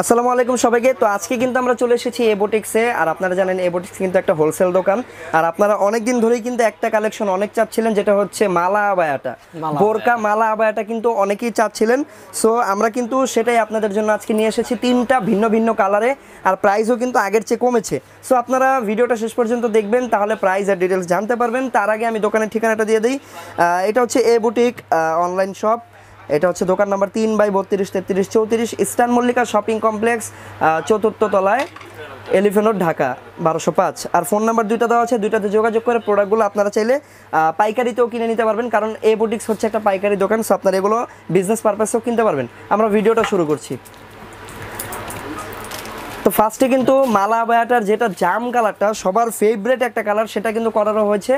আসসালামু আলাইকুম সবাইকে তো আজকে কিন্তু আমরা চলে এসেছি এবোটিক্সে আর আপনারা জানেন এবোটিক্স কিন্তু একটা হোলসেল দোকান আর আপনারা অনেক দিন ধরেই কিন্তু একটা কালেকশন অনেক চাচ্ছিলেন যেটা হচ্ছে মালা আবায়াটা বোরকা মালা আবায়াটা কিন্তু অনেকেই চাচ্ছিলেন সো আমরা কিন্তু সেটাই আপনাদের জন্য আজকে নিয়ে এসেছি তিনটা ভিন্ন ভিন্ন কালারে আর প্রাইসও কিন্তু আগের চেয়ে কমেছে সো আপনারা ভিডিওটা শেষ পর্যন্ত দেখবেন তাহলে প্রাইস আর ডিটেলস জানতে পারবেন তার আগে আমি দোকানের ঠিকানাটা দিয়ে দিই এটা হচ্ছে এ বুটিক অনলাইন শপ এটা হচ্ছে দোকান নাম্বার তিন বাই বত্রিশ তেত্রিশ চৌত্রিশ ইস্টার্ন মল্লিকা শপিং কমপ্লেক্স চতুর্থ তলায় এলিফেন্ট ঢাকা বারোশো পাঁচ আর ফোন নাম্বার দুইটা দেওয়া আছে দুইটাতে যোগাযোগ করে প্রোডাক্টগুলো আপনারা চাইলে পাইকারিতেও কিনে নিতে পারবেন কারণ এ বুটিক্স হচ্ছে একটা পাইকারি দোকান সো আপনারা এগুলো বিজনেস পারপাসেও কিনতে পারবেন আমরা ভিডিওটা শুরু করছি তো ফার্স্টে কিন্তু মালাবায়াটার যেটা জাম কালারটা সবার ফেভারেট একটা কালার সেটা কিন্তু করানো হয়েছে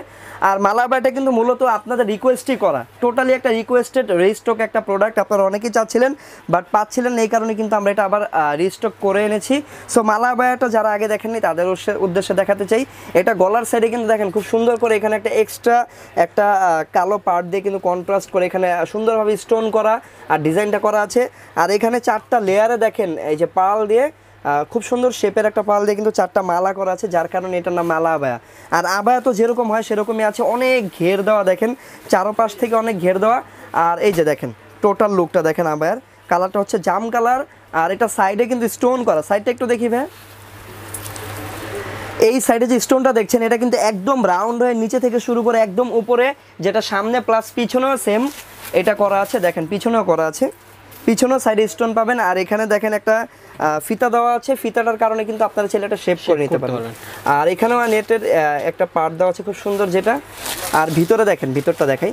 আর মালাবায়াটা কিন্তু মূলত আপনাদের রিকোয়েস্টই করা টোটালি একটা রিকোয়েস্টেড রিস্টক একটা প্রোডাক্ট আপনারা অনেকেই চাচ্ছিলেন বাট পাচ্ছিলেন এই কারণে কিন্তু আমরা এটা আবার রিস্টক করে এনেছি সো মালাবায়াটা যারা আগে দেখেননি তাদের উদ্দেশ্যে দেখাতে চাই এটা গলার সাইডে কিন্তু দেখেন খুব সুন্দর করে এখানে একটা এক্সট্রা একটা কালো পার্ট দিয়ে কিন্তু কন্ট্রাস্ট করে এখানে সুন্দরভাবে স্টোন করা আর ডিজাইনটা করা আছে আর এখানে চারটা লেয়ারে দেখেন এই যে পাল দিয়ে খুব সুন্দর শেপের একটা পাল দিয়ে কিন্তু চারটা মালা করা আছে যার কারণে এটার নাম মালা আবায়া আর আবায়া তো যেরকম হয় সেরকমই আছে অনেক ঘের দেওয়া দেখেন চারোপাশ থেকে অনেক ঘের দেওয়া আর এই যে দেখেন টোটাল লুকটা দেখেন আবায়ার কালারটা হচ্ছে জাম কালার আর এটা সাইডে কিন্তু স্টোন করা সাইডটা একটু দেখি ভাই এই সাইডে যে স্টোনটা দেখছেন এটা কিন্তু একদম রাউন্ড হয়ে নিচে থেকে শুরু করে একদম উপরে যেটা সামনে প্লাস পিছনেও সেম এটা করা আছে দেখেন পিছনেও করা আছে পিছনে সাইড স্টোন পাবেন আর এখানে দেখেন একটা ফিতা দেওয়া আছে ফিতাটার কারণে কিন্তু আপনারা ছেলেটা শেপ করে নিতে পারবেন আর এখানেও নেটের একটা পার্ট দেওয়া আছে খুব সুন্দর যেটা আর ভিতরে দেখেন ভিতরটা দেখাই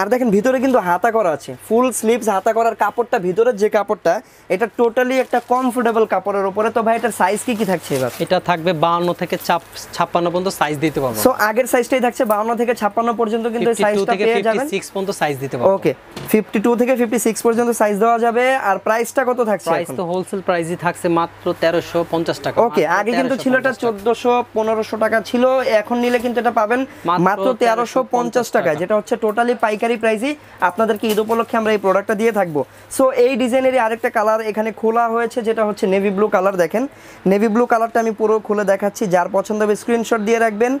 আর দেখেন ভিতরে কিন্তু হাতা করা আছে ফুল স্লিভস হাতা করার কাপড়টা ভিতরের যে কাপড়টা এটা টোটালি একটা কমফোর্টেবল কাপড়ের উপরে তো ভাই এটার সাইজ কি কি থাকছে এবার এটা থাকবে 52 থেকে 56 পর্যন্ত সাইজ দিতে পারবো সো আগের সাইজটাই থাকছে 52 থেকে 56 পর্যন্ত কিন্তু এই সাইজটা পেয়ে যাবেন 56 পর্যন্ত সাইজ দিতে পারবো ওকে 52 থেকে 56 পর্যন্ত সাইজ দেওয়া যাবে আর প্রাইসটা কত থাকছে প্রাইস তো হোলসেল প্রাইসই থাকছে মাত্র 1350 টাকা ওকে আগে কিন্তু ছিল এটা 1400 1500 টাকা ছিল এখন নিলে কিন্তু এটা পাবেন মাত্র 1350 টাকা যেটা হচ্ছে টোটালি পাই পাইকারি প্রাইসে আপনাদেরকে ঈদ উপলক্ষে আমরা এই প্রোডাক্টটা দিয়ে থাকবো সো এই ডিজাইনেরই আরেকটা কালার এখানে খোলা হয়েছে যেটা হচ্ছে নেভি ব্লু কালার দেখেন নেভি ব্লু কালারটা আমি পুরো খুলে দেখাচ্ছি যার পছন্দ হবে স্ক্রিনশট দিয়ে রাখবেন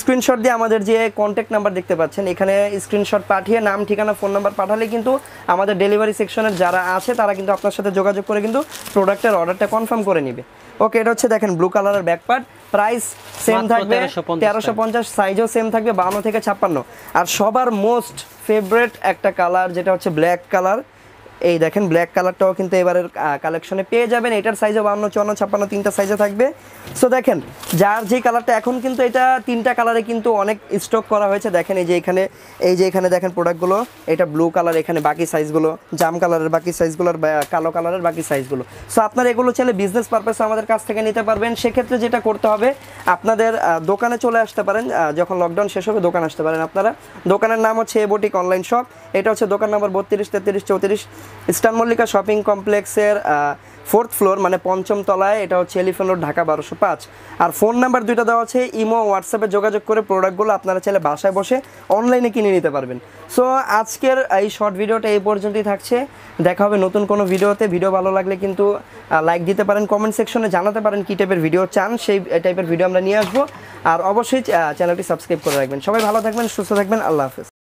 স্ক্রিনশট দিয়ে আমাদের যে কন্ট্যাক্ট নাম্বার দেখতে পাচ্ছেন এখানে স্ক্রিনশট পাঠিয়ে নাম ঠিকানা ফোন নাম্বার পাঠালে কিন্তু আমাদের ডেলিভারি সেকশনের যারা আছে তারা কিন্তু আপনার সাথে যোগাযোগ করে কিন্তু প্রোডাক্টের অর্ডারটা কনফার্ম করে নেবে ওকে এটা হচ্ছে দেখেন ব্লু কালারের ব্যাক পার্ট প্রাইস সেম থাকবে তেরোশো পঞ্চাশ সাইজও সেম থাকবে বাউন্ন থেকে ছাপ্পান্ন আর সবার মোস্ট ফেভারেট একটা কালার যেটা হচ্ছে ব্ল্যাক কালার এই দেখেন ব্ল্যাক কালারটাও কিন্তু এবারের কালেকশনে পেয়ে যাবেন এটার সাইজও বান্ন চুয়ান্ন ছাপ্পান্ন তিনটা সাইজে থাকবে সো দেখেন যার যে কালারটা এখন কিন্তু এটা তিনটা কালারে কিন্তু অনেক স্টক করা হয়েছে দেখেন এই যে এখানে এই যে এখানে দেখেন প্রোডাক্টগুলো এটা ব্লু কালার এখানে বাকি সাইজগুলো জাম কালারের বাকি সাইজগুলো আর কালো কালারের বাকি সাইজগুলো সো আপনারা এগুলো চাইলে বিজনেস পারপাসে আমাদের কাছ থেকে নিতে পারবেন সেক্ষেত্রে যেটা করতে হবে আপনাদের দোকানে চলে আসতে পারেন যখন লকডাউন শেষ হবে দোকান আসতে পারেন আপনারা দোকানের নাম হচ্ছে এ অনলাইন শপ এটা হচ্ছে দোকান নাম্বার বত্রিশ তেত্রিশ চৌত্রিশ ইস্টার্ন মল্লিকা শপিং কমপ্লেক্সের ফোর্থ ফ্লোর মানে পঞ্চম তলায় এটা হচ্ছে এলিফেন্ট রোড ঢাকা বারোশো পাঁচ আর ফোন নাম্বার দুইটা দেওয়া আছে ইমো হোয়াটসঅ্যাপে যোগাযোগ করে প্রোডাক্টগুলো আপনারা চাইলে বাসায় বসে অনলাইনে কিনে নিতে পারবেন সো আজকের এই শর্ট ভিডিওটা এই পর্যন্তই থাকছে দেখা হবে নতুন কোনো ভিডিওতে ভিডিও ভালো লাগলে কিন্তু লাইক দিতে পারেন কমেন্ট সেকশনে জানাতে পারেন কী টাইপের ভিডিও চান সেই টাইপের ভিডিও আমরা নিয়ে আসবো আর অবশ্যই চ্যানেলটি সাবস্ক্রাইব করে রাখবেন সবাই ভালো থাকবেন সুস্থ থাকবেন আল্লাহ হাফেজ